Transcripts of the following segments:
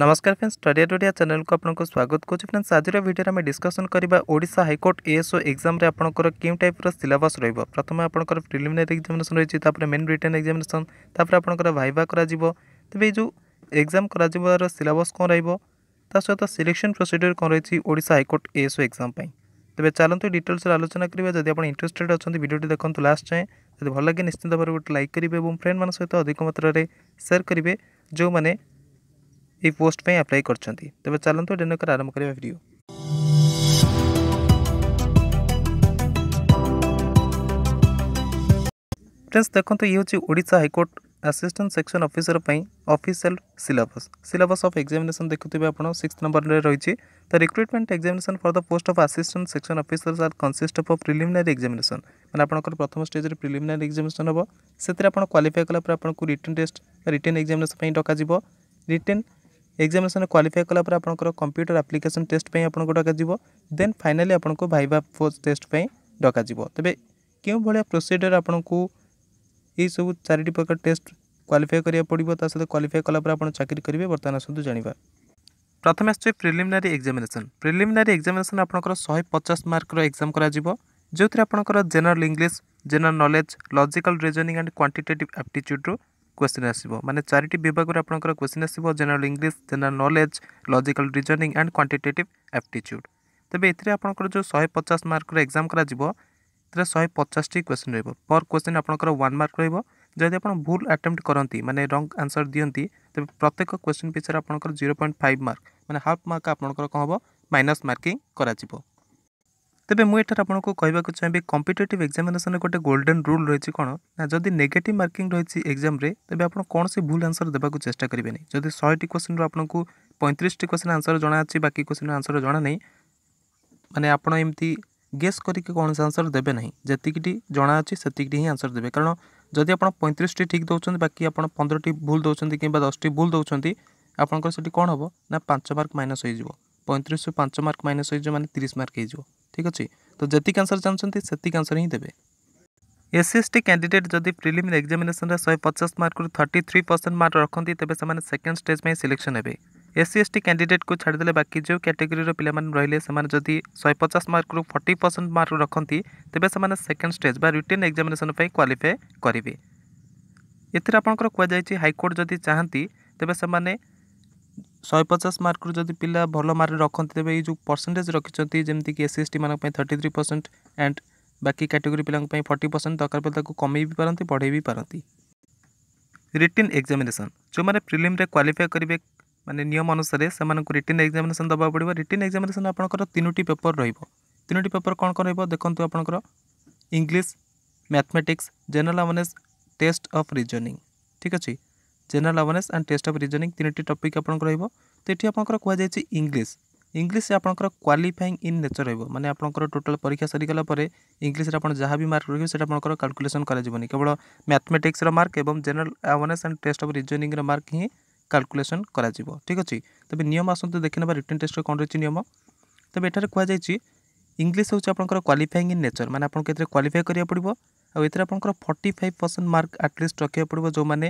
ନମସ୍କାର friends study Odia ଚ୍ୟାନେଲକୁ ଆପଣଙ୍କୁ ସ୍ୱାଗତ କରୁଛି ଫ୍ରେଣ୍ଡସ୍ ଆଜିର ଭିଡ଼ିଓରେ ଆମେ ଡିସ୍କସନ୍ କରିବା ଓଡ଼ିଶା ହାଇକୋର୍ଟ ଏଏସ୍ଓ ଏକ୍ଜାମ୍ରେ ଆପଣଙ୍କର କେଉଁ ଟାଇପ୍ର ସିଲାବସ୍ ରହିବ ପ୍ରଥମେ ଆପଣଙ୍କର ପ୍ରିଲିମିନାରୀ ଏକ୍ଜାମିନେସନ୍ ରହିଛି ତାପରେ ମେନ୍ ରିଟର୍ନ ଏକ୍ଜାମିନେସନ୍ ତାପରେ ଆପଣଙ୍କର ଭାଇବା କରାଯିବ ତେବେ ଏଇ ଯେଉଁ ଏକ୍ଜାମ୍ କରାଯିବାର ସିଲାବସ୍ କ'ଣ ରହିବ ତା ସହିତ ସିଲେକ୍ସନ୍ ପ୍ରୋସିଡ଼ିଓର କ'ଣ ରହିଛି ଓଡ଼ିଶା ହାଇକୋର୍ଟ ଏଏସ୍ଓ ଏକ୍ଜାମ୍ ପାଇଁ ତେବେ ଚାଲନ୍ତୁ ଡିଟେଲ୍ସରେ ଆଲୋଚନା କରିବା ଯଦି ଆପଣ ଇଣ୍ଟରେଷ୍ଟେଡ୍ ଅଛନ୍ତି ଭିଡ଼ିଓଟି ଦେଖନ୍ତୁ ଲାଷ୍ଟ ଯାଏଁ ଯଦି ଭଲ ଲାଗେ ନିଶ୍ଚିତ ଭାବରେ ଗୋଟେ ଲାଇକ୍ କରିବେ ଏବଂ ଫ୍ରେଣ୍ଡମାନଙ୍କ ସହିତ ଅଧିକ ମାତ୍ରାରେ ସେୟାର କରିବେ ଯେଉଁମାନେ এই ପୋଷ୍ଟ ପାଇଁ ଆପ୍ଲାଏ କରିଛନ୍ତି ତେବେ ଚାଲନ୍ତୁ ଡେନକାର ଆରମ୍ଭ କରିବା ଭିଡ଼ିଓ ଫ୍ରେଣ୍ଡସ୍ ଦେଖନ୍ତୁ ଇଏ ହେଉଛି Odisha high court assistant section officer ପାଇଁ official syllabus syllabus of examination ଦେଖୁଥିବେ ଆପଣ ସିକ୍ସ ନମ୍ବରରେ ରହିଛି the recruitment examination for the post of assistant section officers are consist of preliminary examination ମାନେ ଆପଣଙ୍କର ପ୍ରଥମ ଷ୍ଟେଜ୍ରେ ପ୍ରିଲିମିନାରୀ ଏକ୍ଜାମିନେସନ୍ ହେବ ସେଥିରେ ଆପଣ କ୍ୱାଲିଫାଏ କଲା ପରେ ଆପଣଙ୍କୁ ରିଟର୍ନ ଟେଷ୍ଟ ରିଟର୍ନ ଏକ୍ଜାମିନେସନ୍ ପାଇଁ ଡକାଯିବ ରିଟର୍ନ ଏକ୍ଜାମିନେସନ୍ କ୍ୱାଲିଫାଏ କଲାପରେ ଆପଣଙ୍କର କମ୍ପ୍ୟୁଟର ଆପ୍ଲିକେସନ୍ ଟେଷ୍ଟ ପାଇଁ ଆପଣଙ୍କୁ ଡକାଯିବ ଦେନ୍ ଫାଇନାଲି ଆପଣଙ୍କୁ ଭାଇବା ଫୋର୍ସ ଟେଷ୍ଟ ପାଇଁ ଡକାଯିବ ତେବେ କେଉଁ ଭଳିଆ ପ୍ରୋସିଡ଼ିଓର ଆପଣଙ୍କୁ ଏହିସବୁ ଚାରିଟି ପ୍ରକାର ଟେଷ୍ଟ କ୍ୱାଲିଫାଏ କରିବାକୁ ପଡ଼ିବ ତା ସହିତ କ୍ୱାଲିଫାଏ କଲାପରେ ଆପଣ ଚାକିରି କରିବେ ବର୍ତ୍ତମାନ ଆସନ୍ତୁ ଜାଣିବା ପ୍ରଥମେ ଆସୁଛି ପ୍ରିଲିମିନାରୀ ଏକ୍ଜାମିନେସନ୍ ପ୍ରିଲିମିନାରୀ ଏକ୍ଜାମିନେସନ୍ ଆପଣଙ୍କର ଶହେ ପଚାଶ ମାର୍କର ଏକ୍ଜାମ୍ କରାଯିବ ଯେଉଁଥିରେ ଆପଣଙ୍କର general English general knowledge logical reasoning and quantitative ଆପ୍ଟିଚ୍ୟୁଡ଼୍ରୁ কোশ্চিন আসব মানে চারিটি বিভাগের আপনার কোশ্চিন আসব general English general knowledge logical reasoning and quantitative aptitude ତେବେ ଏଥିରେ ଆପଣଙ୍କର ଯେଉଁ ଶହେ ପଚାଶ ମାର୍କର ଏକ୍ଜାମ୍ କରାଯିବ ସେଥିରେ ଶହେ ପଚାଶଟି କ୍ୱେଶ୍ଚିନ୍ ରହିବ ପର୍ କ୍ୱେଶ୍ଚିନ୍ ଆପଣଙ୍କର ୱାନ୍ ମାର୍କ ରହିବ ଯଦି ଆପଣ ଭୁଲ ଆଟେମ୍ପ୍ଟ କରନ୍ତି ମାନେ ରଙ୍ଗ ଆନ୍ସର୍ ଦିଅନ୍ତି ତେବେ ପ୍ରତ୍ୟେକ କ୍ୱେଶ୍ଚିନ୍ ପିଛାରେ ଆପଣଙ୍କର ଜିରୋ ପଏଣ୍ଟ ଫାଇଭ୍ ମାର୍କ ମାନେ ହାଫ୍ ମାର୍କ ଆପଣଙ୍କର କ'ଣ ହେବ ମାଇନସ୍ ମାର୍କିଂ କରାଯିବ ତେବେ ମୁଁ ଏଠାରେ ଆପଣଙ୍କୁ କହିବାକୁ ଚାହିଁବି କମ୍ପିଟେଟିଭ୍ ଏକ୍ଜାମିନେସନ୍ରେ ଗୋଟେ ଗୋଲ୍ଡେନ୍ ରୁଲ୍ ରହିଛି କ'ଣ ନା ଯଦି ନେଗେଟିଭ୍ ମାର୍କିଂ ରହିଛି ଏକ୍ଜାମ୍ରେ ତେବେ ଆପଣ କୌଣସି ଭୁଲ ଆନ୍ସର୍ ଦେବାକୁ ଚେଷ୍ଟା କରିବେନି ଯଦି ଶହେଟି କ୍ୱେଶ୍ଚିନ୍ରୁ ଆପଣଙ୍କୁ ପଇଁତିରିଶଟି କ୍ୱେଶ୍ଚିନ୍ ଆନ୍ସର୍ ଜଣାଅଛି ବାକି କ୍ୱେଶ୍ଚିନ୍ର ଆନ୍ସର୍ ଜଣା ନାହିଁ ମାନେ ଆପଣ ଏମିତି ଗେସ୍ କରିକି କୌଣସି ଆନ୍ସର୍ ଦେବେ ନାହିଁ ଯେତିକିଟି ଜଣାଅଛି ସେତିକିଟି ହିଁ ଆନ୍ସର୍ ଦେବେ କାରଣ ଯଦି ଆପଣ ପଇଁତିରିଶଟି ଠିକ୍ ଦେଉଛନ୍ତି ବାକି ଆପଣ ପନ୍ଦରଟି ଭୁଲ ଦେଉଛନ୍ତି କିମ୍ବା ଦଶଟି ଭୁଲ ଦେଉଛନ୍ତି ଆପଣଙ୍କର ସେଠି କ'ଣ ହେବ ନା ପାଞ୍ଚ ମାର୍କ ମାଇନସ୍ ହୋଇଯିବ ପଇଁତିରିଶରୁ ପାଞ୍ଚ ମାର୍କ ମାଇନସ୍ ହୋଇଯିବ ମାନେ ତିରିଶ ମାର୍କ ହୋଇଯିବ ঠিক ଅଛି ତ ଯେତିକି ଆନ୍ସର୍ ଚାହୁଁଛନ୍ତି ସେତିକି ଆନ୍ସର୍ ହିଁ ଦେବେ এসসি এসটি ক্যান্ডিডেট যদি প্রিলিম এক্সামিনেসনরে শহে পচাশ মার্কর থার্টি থ্রি পরসেন্ট মার্ক রখতে তবে সে সেকেন্ড স্টেজ পাই সিলেকশন হবে এসসি এসটি ক্যান্ডিডেট কু ছাড়িদেলে বাকি যে ক্যাটেগরির পিলামানে রহলে সে যদি শহে পচাশ মার্কর ফর্টি পরসেন্ট মার্ক রখতে তবে সে সেকেন্ড স্টেজ বা রিটেন এক্সামিনেসন পাই কোয়ালিফাই করবে এতে আপনার কুযাই হাইকোর্ট যদি চাহান্তি তবে সে ଶହେ ପଚାଶ ମାର୍କରୁ ଯଦି ପିଲା ଭଲ ମାର୍କ ରଖନ୍ତି ତେବେ ଏଇ ଯେଉଁ ପରସେଣ୍ଟେଜ୍ ରଖିଛନ୍ତି ଯେମିତିକି ଏସ୍ ସି ଏସ୍ ଟିମାନଙ୍କ ପାଇଁ ଥାର୍ଟି ଥ୍ରୀ ପରସେଣ୍ଟ ଆଣ୍ଡ ବାକି କାଟେଗୋରୀ ପିଲାଙ୍କ ପାଇଁ ଫର୍ଟି ପରସେଣ୍ଟ ଦରକାର ପଡ଼ିଲେ ତାକୁ କମେଇ ବି ପାରନ୍ତି ବଢ଼େଇ ବି ପାରନ୍ତି ରିଟିନ୍ ଏକ୍ଜାମିନେସନ୍ ଯେଉଁମାନେ ପ୍ରିଲିମ୍ରେ କ୍ୱାଲିଫାଏ କରିବେ ମାନେ ନିୟମ ଅନୁସାରେ ସେମାନଙ୍କୁ ରିଟିନ୍ ଏକ୍ଜାମିନେସନ୍ ଦେବାକୁ ପଡ଼ିବ ରିଟିନ୍ ଏକ୍ଜାମିନେସନ୍ ଆପଣଙ୍କର ତିନୋଟି ପେପର୍ ରହିବ ତିନୋଟି ପେପର୍ କ'ଣ କ'ଣ ରହିବ ଦେଖନ୍ତୁ ଆପଣଙ୍କର English mathematics general awareness test of reasoning ଠିକ୍ ଅଛି general awareness and test of reasoning ତିନିଟି ଟପିକ୍ ଆପଣଙ୍କର ରହିବ ତ ଏଠି ଆପଣଙ୍କର କୁହାଯାଇଛି ଇଂଲିଶ ଇଂଲିଶରେ ଆପଣଙ୍କର କ୍ୱାଲିଫାଇଂ ଇନ୍ ନେଚର ରହିବ ମାନେ ଆପଣଙ୍କର ଟୋଟାଲ ପରୀକ୍ଷା ସରିଗଲା ପରେ ଇଂଲିଶରେ ଆପଣ ଯାହା ବି ମାର୍କ ରଖିବେ ସେଇଟା ଆପଣଙ୍କର କାଲକୁଲେସନ୍ କରାଯିବନି କେବଳ ମ୍ୟାଥମେଟିକ୍ସର ମାର୍କ ଏବଂ general awareness and test of ରିଜନିଂର ମାର୍କ ହିଁ କାଲକୁଲେସନ୍ କରାଯିବ ଠିକ୍ ଅଛି ତେବେ ନିୟମ ଆସନ୍ତୁ ଦେଖିନେବା ରିଟର୍ଣ୍ଣ ଟେଷ୍ଟର କ'ଣ ରହିଛି ନିୟମ ତେବେ ଏଠାରେ କୁହାଯାଇଛି ଇଂଲିଶ ହେଉଛି ଆପଣଙ୍କର କ୍ୱାଲିଫାଇଂ ଇନ୍ ନେଚର ମାନେ ଆପଣଙ୍କୁ ଏଥିରେ କ୍ୱାଲିଫାଏ କରିବାକୁ ପଡ଼ିବ ଆଉ ଏଥିରେ ଆପଣଙ୍କର forty five percent mark at least ରଖିବାକୁ ପଡ଼ିବ ଯେଉଁମାନେ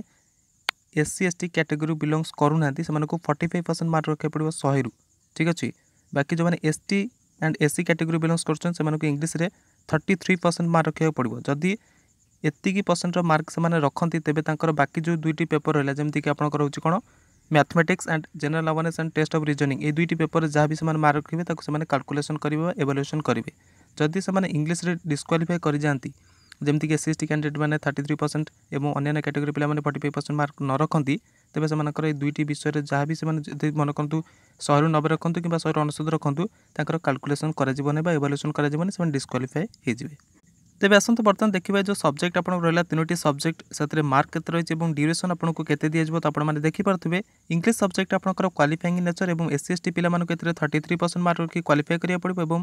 S C S T category belongs କରୁନାହାନ୍ତି ସେମାନଙ୍କୁ ଫର୍ଟି ଫାଇଭ୍ ପରସେଣ୍ଟ ମାର୍କ ରଖିବାକୁ ପଡ଼ିବ ଶହେରୁ ଠିକ୍ ଅଛି ବାକି ଯେଉଁମାନେ S T and S C category belongs କରୁଛନ୍ତି ସେମାନଙ୍କୁ ଇଂଲିଶରେ ଥର୍ଟି ଥ୍ରୀ ପରସେଣ୍ଟ ମାର୍କ ରଖିବାକୁ ପଡ଼ିବ ଯଦି ଏତିକି ପରସେଣ୍ଟର ମାର୍କ ସେମାନେ ରଖନ୍ତି ତେବେ ତାଙ୍କର ବାକି ଯେଉଁ ଦୁଇଟି ପେପର ରହିଲା ଯେମିତିକି ଆପଣଙ୍କର ହେଉଛି କ'ଣ mathematics and general awareness and test of reasoning ଏଇ ଦୁଇଟି ପେପରରେ ଯାହା ବି ସେମାନେ ମାର୍କ ରଖିବେ ତାକୁ ସେମାନେ କାଲକୁଲେସନ୍ କରିବେ ବା ଏଭାଲୁଏସନ୍ କରିବେ ଯଦି ସେମାନେ ଇଂଲିଶରେ ଡିସ୍କ୍ୱାଲିଫାଏ କରିଯାଆନ୍ତି ଯେମିତିକି ଏସ୍ ସି ଏସ୍ ଟି କ୍ୟାଣ୍ଡିଡେଟ୍ମାନେ ଥାର୍ଟି ଥ୍ରୀ ପରସେଣ୍ଟ ଏବଂ ଅନ୍ୟାନ୍ୟ କାଟେଗୋରୀ ପିଲାମାନେ ଫର୍ଟି ଫାଇଭ୍ ପରସେଣ୍ଟ ମାର୍କ ନ ରଖନ୍ତି ତେବେ ସେମାନଙ୍କର ଏହି ଦୁଇଟି ବିଷୟରେ ଯାହା ବି ସେମାନେ ଯଦି ମନେ କରନ୍ତୁ ଶହେରୁ ନବେ ରଖନ୍ତୁ କିମ୍ବା ଶହେରୁ ଅଣଶତ ରଖନ୍ତୁ ତାଙ୍କର କାଲକୁଲେସନ୍ କରାଯିବ ନାହିଁ ବା ଇଭାଲୁଏସନ୍ କରାଯିବନି ସେମାନେ ଡିସ୍କ୍ୱାଲିଫାଏ ହୋଇଯିବେ ତେବେ ଆସନ୍ତୁ ବର୍ତ୍ତମାନ ଦେଖିବା ଯେଉଁ ସବଜେକ୍ଟ ଆପଣଙ୍କର ରହିଲା ତିନୋଟି ସବଜେକ୍ଟ ସେଥିରେ ମାର୍କ କେତେ ରହିଛି ଏବଂ ଡ୍ୟୁରେସନ୍ ଆପଣଙ୍କୁ କେତେ ଦିଆଯିବ ତ ଆପଣମାନେ ଦେଖିପାରୁଥିବେ ଇଂଲିଶ ସବଜେକ୍ଟ ଆପଣଙ୍କର କ୍ୱାଲିଫାଇଂ ନେଚର ଏବଂ ଏସ୍ ସି ଏସ୍ ଟି ପିଲାମାନଙ୍କୁ ଏଥିରେ ଥର୍ଟି ଥ୍ରୀ ପରସେଣ୍ଟ ମାର୍କ ରଖି କ୍ୱାଲିଫାଏ କରିବାକୁ ପଡ଼ିବ ଏବଂ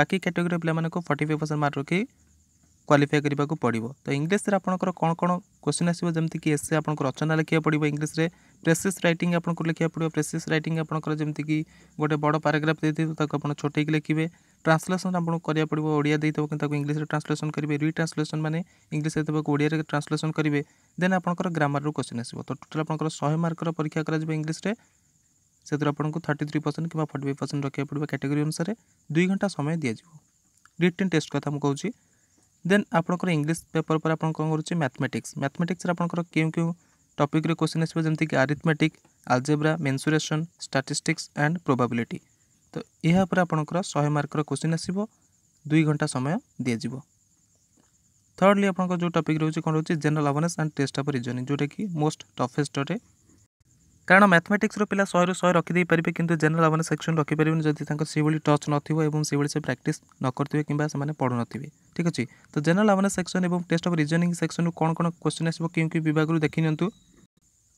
ବାକି କ୍ୟାଟେଗୋରୀ ପିଲାମାନଙ୍କୁ ଫର୍ଟି ଫାଇଭ୍ ପରସେଣ୍ଟ ମାର୍କ ରଖି କ୍ୱାଲିଫାଏ କରିବାକୁ ପଡ଼ିବ ତ ଇଂଲିଶରେ ଆପଣଙ୍କର କ'ଣ କ'ଣ କ୍ୱେଶ୍ଚିନ୍ ଆସିବ ଯେମିତିକି ଏସ୍ଏ ଆପଣଙ୍କୁ ରଚନା ଲେଖିବାକୁ ପଡ଼ିବ ଇଂଲିଶରେ ପ୍ରେସିସ୍ ରାଇଟିଂ ଆପଣଙ୍କୁ ଲେଖିବାକୁ ପଡ଼ିବ ପ୍ରେସିସ୍ ରାଇଟିଂ ଆପଣଙ୍କର ଯେମିତିକି ଗୋଟେ ବଡ଼ ପାରାଗ୍ରାଫ୍ ଦେଇଥିବେ ତାକୁ ଆପଣ ଛୋଟେଇକି ଲେଖିବେ ଟ୍ରାନ୍ସଲେସନ୍ ଆପଣଙ୍କୁ କରିବାକୁ ପଡ଼ିବ ଓଡ଼ିଆ ଦେଇଥିବ କିନ୍ତୁ ତାକୁ ଇଂଲିଶରେ ଟ୍ରାନ୍ସଲେସନ୍ କରିବେ ରିଟ୍ରାନ୍ସଲେସନ୍ ମାନେ ଇଂଲିଶରେ ଦେବାକୁ ଓଡ଼ିଆରେ ଟ୍ରାନ୍ସଲେସନ୍ କରିବେ ଦେନ୍ ଆପଣଙ୍କର ଗ୍ରାମାରରୁ କ୍ୱେଶ୍ଚିନ୍ ଆସିବ ତ ଟୋଟାଲ୍ ଆପଣଙ୍କର ଶହେ ମାର୍କର ପରୀକ୍ଷା କରାଯିବ ଇଂଲିଶରେ ସେଥିରୁ ଆପଣଙ୍କୁ ଥାର୍ଟି ଥ୍ରୀ ପରସେଣ୍ଟ କିମ୍ବା ଫର୍ଟି ଫାଇଭ୍ ପରସେଣ୍ଟ ରଖିବାକୁ ପଡ଼ିବ କ୍ୟାଟେଗୋରୀ ଅନୁସାରେ ଦୁଇ ଘଣ୍ଟା ସମୟ ଦିଆଯିବ ରିଟିନ୍ ଟେଷ୍ଟ କଥା ମୁଁ କହୁଛି দেন আপনার ইংলিশ পেপর পরে আপনার কম করছে ম্যাথমেটিক্স ম্যাথমেটিক্সরে আপনার কেউ কেউ টপিক্রে কোশ্চিন আসবে যেমিকি arithmetic algebra mensuration statistics and probability তো ଏହା ଉପରେ ଆପଣଙ୍କର ଶହେ ମାର୍କର କୋଶ୍ଚିନ୍ ଆସିବ ଦୁଇ ଘଣ୍ଟା ସମୟ ଦିଆଯିବ ଥର୍ଡ଼ଲି ଆପଣଙ୍କର ଯେଉଁ ଟପିକ୍ ରହୁଛି କ'ଣ ରହୁଛି general awareness and test of reasoning ଯେଉଁଟାକି ମୋଷ୍ଟ ଟଫେଷ୍ଟ ଅଟେ କାରଣ ମ୍ୟାଥମେଟିକ୍ସର ପିଲା ଶହେରୁ ଶହେ ରଖିଦେଇପାରିବେ କିନ୍ତୁ ଜେନେରାଲ୍ ଆୱାରନେସ୍ ସେକ୍ସନ୍ ରଖିପାରିବେନି ଯଦି ତାଙ୍କ ସେଇଭଳି ଟଚ୍ ନଥିବ ଏବଂ ସେଇଭଳି ସେ ପ୍ରାକ୍ଟିସ୍ ନ କରିଥିବେ କିମ୍ବା ସେମାନେ ପଢ଼ୁନଥିବେ ଠିକ୍ ଅଛି ତ ଜେନେରାଲ୍ ଆୱାରନେସ୍ ସେକ୍ସନ୍ ଏବଂ ଟେଷ୍ଟ ଅଫ୍ ରିଜନିଂ ସେକ୍ସନ୍ରୁ କ'ଣ କ'ଣ କ୍ୱେଶ୍ଚନ୍ ଆସିବ କେଉଁ କେଉଁ ବିଭାଗରୁ ଦେଖିନିଅନ୍ତୁ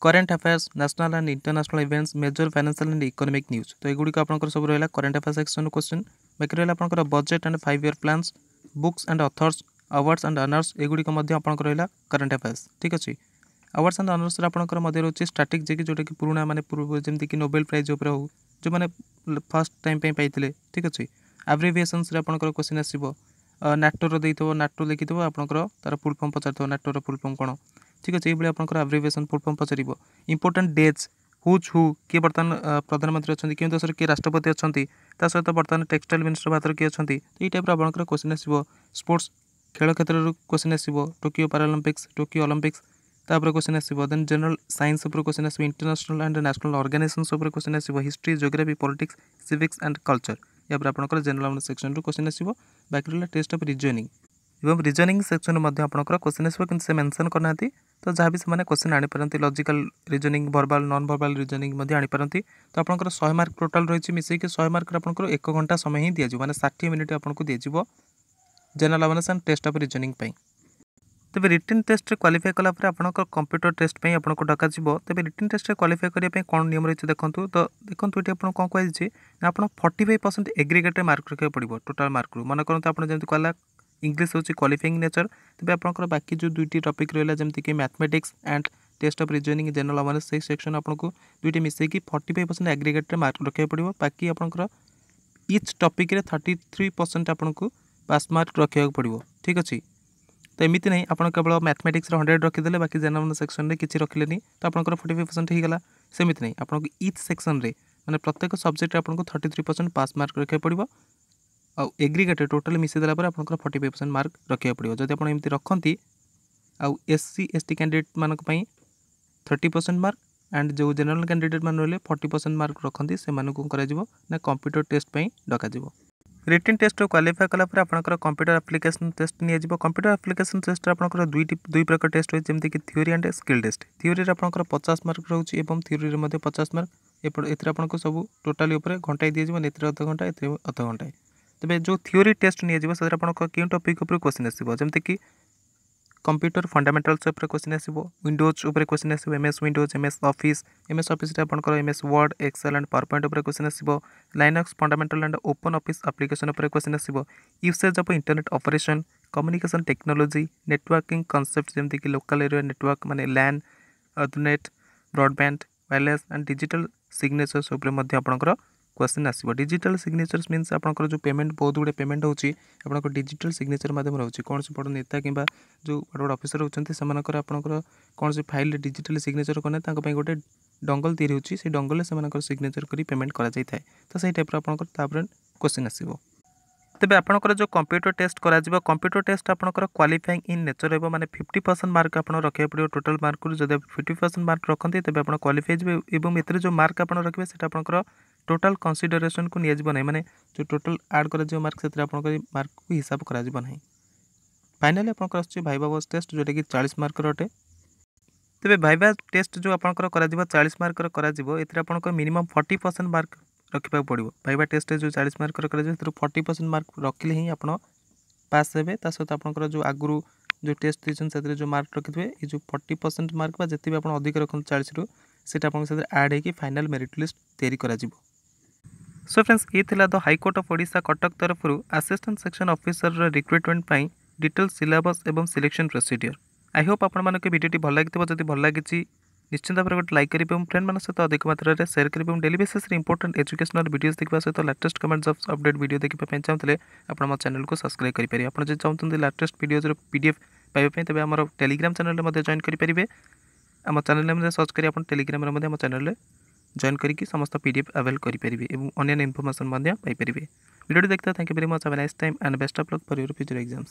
current affairs national and international events major financial and economic news ତ ଏଗୁଡ଼ିକ ଆପଣଙ୍କର ସବୁ ରହିଲା କରେଣ୍ଟ ଆଫେୟାର୍ସ ସେକ୍ସନ୍ କ୍ୱେଶ୍ଚନ୍ ବାକି ରହିଲା ଆପଣଙ୍କର budget and five year plans books and authors awards and honours ଏଗୁଡ଼ିକ ମଧ୍ୟ ଆପଣଙ୍କର ରହିଲା କରେଣ୍ଟ ଆଫେୟାର୍ସ ଠିକ୍ ଅଛି ଆୱାର୍ଡସ୍ ଆଣ୍ଡ ଅନର୍ସରେ ଆପଣଙ୍କର ମଧ୍ୟ ରହୁଛି ଷ୍ଟାଟିକ୍ ଯିଏକି ଯେଉଁଟାକି ପୁରୁଣା ମାନେ ଯେମିତିକି ନୋବେଲ୍ ପ୍ରାଇଜ୍ ଉପରେ ହେଉ ଯେଉଁମାନେ ଫାର୍ଷ୍ଟ ଟାଇମ୍ ପାଇଁ ପାଇଥିଲେ ଠିକ୍ ଅଛି ଆବ୍ରିଭିଏସନ୍ସରେ ଆପଣଙ୍କର କୋଶ୍ଚିନ୍ ଆସିବ ନାଟୋର ଦେଇଥିବ ନାଟୋ ଲେଖିଥିବ ଆପଣଙ୍କର ତା'ର ଫୁଲ୍ ଫର୍ମ ପଚାରିଥିବ ନାଟୋର ଫୁଲ୍ ଫର୍ମ କ'ଣ ଠିକ୍ ଅଛି ଏଇଭଳି ଆପଣଙ୍କର ଆବ୍ରିଭିଏସନ୍ ଫୁଲ୍ ଫର୍ମ ପଚାରିବ ଇମ୍ପୋର୍ଟାଣ୍ଟ ଡେଟ୍ସ ହୁଜ୍ ହୁ କିଏ ବର୍ତ୍ତମାନ ପ୍ରଧାନମନ୍ତ୍ରୀ ଅଛନ୍ତି କେଉଁ ଦେଶର କିଏ ରାଷ୍ଟ୍ରପତି ଅଛନ୍ତି ତା ସହିତ ବର୍ତ୍ତମାନ ଟେକ୍ସଟାଇଲ୍ ମିନିଷ୍ଟର ଭାରତର କିଏ ଅଛନ୍ତି ଏଇ ଟାଇପ୍ର ଆପଣଙ୍କର କୋଶ୍ଚିନ୍ ଆସିବ ସ୍ପୋର୍ଟସ୍ ଖେଳ କ୍ଷେତ୍ରରୁ କୋଶ୍ଚିନ୍ ଆସିବ ଟୋକିଓ ପାରାଲିମ୍ପିକ୍ସ ଟୋକିଓ ଅଲମ୍ପିକ୍ସ ତାପରେ କ୍ୱେଶ୍ଚନ୍ ଆସିବ ଦେନ୍ ଜେନେରାଲ ସାଇନ୍ସ ଉପରେ କ୍ୱେଶ୍ଚନ୍ ଆସିବ ଇଣ୍ଟରନ୍ୟାସନାଲ ଆଣ୍ଡ ନ୍ୟାସନାଲ ଅର୍ଗାନାଇଜେସନ୍ସ ଉପରେ କ୍ୱେଶ୍ଚନ୍ ଆସିବ history geography politics civics and culture ଏହାପରେ ଆପଣଙ୍କର ଜେନେରାଲ ସେକ୍ସନରୁ କ୍ୱେଶ୍ଚନ୍ ଆସିବ ବାକି ରହିଲା ଟେଷ୍ଟ ଅଫ୍ ରିଜନିଂ ଏବଂ ରିଜନିଂ ସେକ୍ସନରୁ ମଧ୍ୟ ଆପଣଙ୍କର କୋଶ୍ଚିନ୍ ଆସିବ କିନ୍ତୁ ସେ ମେନସନ୍ କରିନାହାନ୍ତି ତ ଯାହା ବି ସେମାନେ କୋଶ୍ଚିନ୍ ଆଣିପାରନ୍ତି logical reasoning verbal non verbal reasoning ମଧ୍ୟ ଆଣିପାରନ୍ତି ତ ଆପଣଙ୍କର ଶହେ ମାର୍କ ଟୋଟାଲ୍ ରହିଛି ମିଶାଇକି ଶହେ ମାର୍କରେ ଆପଣଙ୍କର ଏକ ଘଣ୍ଟା ସମୟ ହିଁ ଦିଆଯିବ ମାନେ ଷାଠିଏ ମିନିଟ୍ ଆପଣଙ୍କୁ ଦିଆଯିବ general awareness and test of reasoning ପାଇଁ ତେବେ ରିଟିନ୍ ଟେଷ୍ଟରେ କ୍ୱାଲିଫାଏ କଲା ପରେ ଆପଣଙ୍କ କମ୍ପ୍ୟୁଟର ଟେଷ୍ଟ ପାଇଁ ଆପଣଙ୍କୁ ଡକାଯିବ ତେବେ ରିଟିନ୍ ଟେଷ୍ଟରେ କ୍ୱାଲିଫାଏ କରିବା ପାଇଁ କ'ଣ ନିୟମ ରହିଛି ଦେଖନ୍ତୁ ତ ଦେଖନ୍ତୁ ଏଠି ଆପଣଙ୍କୁ କ'ଣ କୁହାଯାଇଛି ନା ଆପଣ ଫର୍ଟି ଫାଇଭ୍ ପରସେଣ୍ଟ ଏଗ୍ରିଗେଟ୍ରେ ମାର୍କ ରଖିବାକୁ ପଡ଼ିବ ଟୋଟାଲ୍ ମାର୍କରୁ ମନେ କରନ୍ତୁ ଆପଣ ଯେମିତି କହିଲା ଇଂଲିଶ ହେଉଛି କ୍ୱାଲିଫାଇଂ ନେଚର ତେବେ ଆପଣଙ୍କର ବାକି ଯେଉଁ ଦୁଇଟି ଟପିକ୍ ରହିଲା ଯେମିତିକି mathematics and test of reasoning general awareness সেই সেকশন আপনার দুইটি মিশাইকি ফর্টি ফাইভ পরসেন্ট আগ্রিগেট্রে মার্ক রক্ষা পড়ব বাকি আপনার ইচ টপিক্রে থার্টি থ্রি পরসেন্ট আপনার পাস মার্ক রক্ষা পড়ব ঠিক আছে তো এমিতি নাই আপনার কেবল ম্যাথমেটিক্সর হন্ড্রেড রকিদেলে বাকি জেনারেল সেকশনরে কিছু রকিলেনি তো আপনার ফর্টি ফাইভ পরসেন্ট হয়ে গেল সেমিতি নাই আপনার ইচ সেকশনরে মানে প্রত্যেক সবজেক্টে আপনার thirty three percent pass mark রাখা পড়ব আউ এগ্রিগেটেড টোটাল মিশিদেলা পরে আপনার ফর্টি ফাইভ পরসেন্ট মার্ক রাখা পড়ব যদি আপনার এমনি রখতে আউ এসসি এসটি ক্যান্ডিডেট মানক থার্টি পরসেন্ট মার্ক আন্ড যে জেনারেল ক্যান্ডিডেট মানে রয়েছে ফর্টি পরসেন্ট মার্ক রখতে সে করা না কম্পিউটর টেস্ট পাই ডকাযিব রিটিন টেস্টর কোয়ালিফাই কলাপরে আপনার কম্পিউটর আপ্লিকেসন টেস্ট নিয়ে যাব কম্পিউটর আপ্লিকেসন টেস্ট আপনার দুইটি দুই প্রকার টেস্ট রয়েছে যেমনকি theory and skill test theory আপনার পচাশ মার্ক রয়েছে এবং থিওরি মধ্যে পচাশ মার্ক এতে আপনার সব টোটালি উপরে ঘণ্টায় দিয়ে যাবেন এতে অধ ঘণ্টা এতে অধ ঘণ্টায় তবে যে থিওরি টেস্ট নিয়ে যাব সেটা আপনার কেউ টপিক উপরে কোশ্চিন আসবে যেমনকি কম্পুটর ফন্ডামেটালস উপরে কোশ্চিন আসব উইন্ডোজ উপরে কোশ্চিন আসব MS Windows MS Office MS অফিসে আপনার MS Word Excel and PowerPoint উপরে কোশ্চিন আসব Linux fundamental and open office application উপরে কোশ্চিন আসব usage of internet operation communication technology networking concept যেমন কি লোকাল এরিয়া নেটওয়ার্ক মানে LAN Ethernet broadband wireless and digital signatures উপরে আপনার question आसो डिजिटाल सिग्नेचर मीनस आपंकर जो पेमेंट बहुत गुड़े पेमेंट होगी आपंकर डिजिटाल सिग्नेचर मध्यम रोचे कौन से बड़ नेता कि जो बड़ बड़ अफिसर होती से आपंकर कौन से फाइल डिजिटाल सिग्नेचर करना गोटे डंगल तैयारी होती से डंगल से सिग्नेचर कर पेमेंट कराई था तो सही टाइप आपंकर क्वेश्चन आसो ତେବେ ଆପଣଙ୍କର ଯେଉଁ କମ୍ପ୍ୟୁଟର ଟେଷ୍ଟ କରାଯିବ କମ୍ପ୍ୟୁଟର ଟେଷ୍ଟ ଆପଣଙ୍କର କ୍ୱାଲିଫାଇଂ ଇନ୍ ନେଚର ରହିବ ମାନେ ଫିଫ୍ଟି ପରସେଣ୍ଟ ମାର୍କ ଆପଣ ରଖିବାକୁ ପଡ଼ିବ ଟୋଟାଲ ମାର୍କରୁ ଯଦି ଫିଫ୍ଟି ପରସେଣ୍ଟ ମାର୍କ ରଖନ୍ତି ତେବେ ଆପଣ କ୍ୱାଲିଫାଇ ଯିବେ ଏବଂ ଏଥିରେ ଯେଉଁ ମାର୍କ ଆପଣ ରଖିବେ ସେଟା ଆପଣଙ୍କର ଟୋଟାଲ୍ କନସିଡରେସନ୍କୁ ନିଆଯିବ ନାହିଁ ମାନେ ଯେଉଁ ଟୋଟାଲ୍ ଆଡ଼୍ କରାଯିବ ମାର୍କ ସେଥିରେ ଆପଣଙ୍କର ମାର୍କକୁ ହିସାବ କରାଯିବ ନାହିଁ ଫାଇନାଲି ଆପଣଙ୍କର ଆସୁଛି ଭାଇବା ବସ୍ ଟେଷ୍ଟ ଯେଉଁଟାକି ଚାଳିଶ ମାର୍କର ଅଟେ ତେବେ ଭାଇବା ଟେଷ୍ଟ ଯେଉଁ ଆପଣଙ୍କର କରାଯିବ ଚାଳିଶ ମାର୍କର କରାଯିବ ଏଥିରେ ଆପଣଙ୍କ ମିନିମମ୍ ଫର୍ଟି ପରସେଣ୍ଟ ମାର୍କ ରଖିବାକୁ ପଡ଼ିବ ଭାଇବା ଟେଷ୍ଟରେ ଯେଉଁ ଚାଳିଶ ମାର୍କର କରାଯିବ ସେଥିରୁ ଫର୍ଟି ପରସେଣ୍ଟ ମାର୍କ ରଖିଲେ ହିଁ ଆପଣ ପାସ୍ ହେବେ ତା ସହିତ ଆପଣଙ୍କର ଯେଉଁ ଆଗରୁ ଯେଉଁ ଟେଷ୍ଟ ଦେଇଛନ୍ତି ସେଥିରେ ଯେଉଁ ମାର୍କ ରଖିଥିବେ ଏ ଯେଉଁ ଫର୍ଟି ପରସେଣ୍ଟ ମାର୍କ ବା ଯେତେ ବି ଆପଣ ଅଧିକ ରଖନ୍ତୁ ଚାଳିଶରୁ ସେଇଟା ଆପଣଙ୍କ ସେଥିରେ ଆଡ଼୍ ହେଇକି ଫାଇନାଲ୍ ମେରିଟ୍ ଲିଷ୍ଟ ତିଆରି କରାଯିବ ସୋ ଫ୍ରେଣ୍ଡସ୍ ଏ ଥିଲା the high court of Odisha Cuttack ତରଫରୁ ଆସିଷ୍ଟାଣ୍ଟ ସେକ୍ସନ୍ ଅଫିସରର ରିକ୍ରୁଟମେଣ୍ଟ ପାଇଁ ଡିଟେଲ୍ ସିଲାବସ୍ ଏବଂ ସିଲେକ୍ସନ୍ ପ୍ରୋସିଡ଼ିଓର ଆଇ ହୋପ୍ ଆପଣମାନଙ୍କୁ ଭିଡ଼ିଓଟି ଭଲ ଲାଗିଥିବ ଯଦି ଭଲ ଲାଗିଛି ନିଶ୍ଚିତ ଭାବରେ ଗୋଟେ ଲାଇକ୍ କରିବେ ଏବଂ ଫ୍ରେଣ୍ଡମାନଙ୍କ ସହିତ ଅଧିକ ମାତ୍ରାରେ ସେୟାର କରିବେ ଏବଂ ଡେଲି ବେସିସ୍ରେ ଇମ୍ପୋର୍ଟାଣ୍ଟ ଏଜୁକେସନାଲ୍ ଭିଡ଼ିଓଜ୍ ଦେଖିବା ସହିତ latest comment jobs update video ଦେଖିବା ପାଇଁ ଚାହୁଁଥିଲେ ଆପଣ ଆମ ଚ୍ୟାନେଲକୁ ସବସ୍କ୍ରାଇବ୍ କରିପାରିବେ ଆପଣ ଯଦି ଚାହୁଁଛନ୍ତି ଲାଟେଷ୍ଟ ଭିଡ଼ିଓଜ୍ର ପି ଡି ଏଫ୍ ପାଇବା ପାଇଁ ତେବେ ଆମର ଟେଲିଗ୍ରାମ ଚ୍ୟାନେଲରେ ମଧ୍ୟ ଜଏନ୍ କରିପାରିବେ ଆମ ଚ୍ୟାନେଲରେ ମଧ୍ୟ ସର୍ଚ୍ଚ କରି ଆପଣ ଟେଲିଗ୍ରାମରେ ମଧ୍ୟ ଆମ ଚ୍ୟାନେଲରେ জয়েন করি সমস্ত পিডিএফ আভেল করে এবং অন্যান্য ইনফরমেশন পাইপারে ভিডিওটি দেখতে thank you very much have nice time and best of luck for your future exams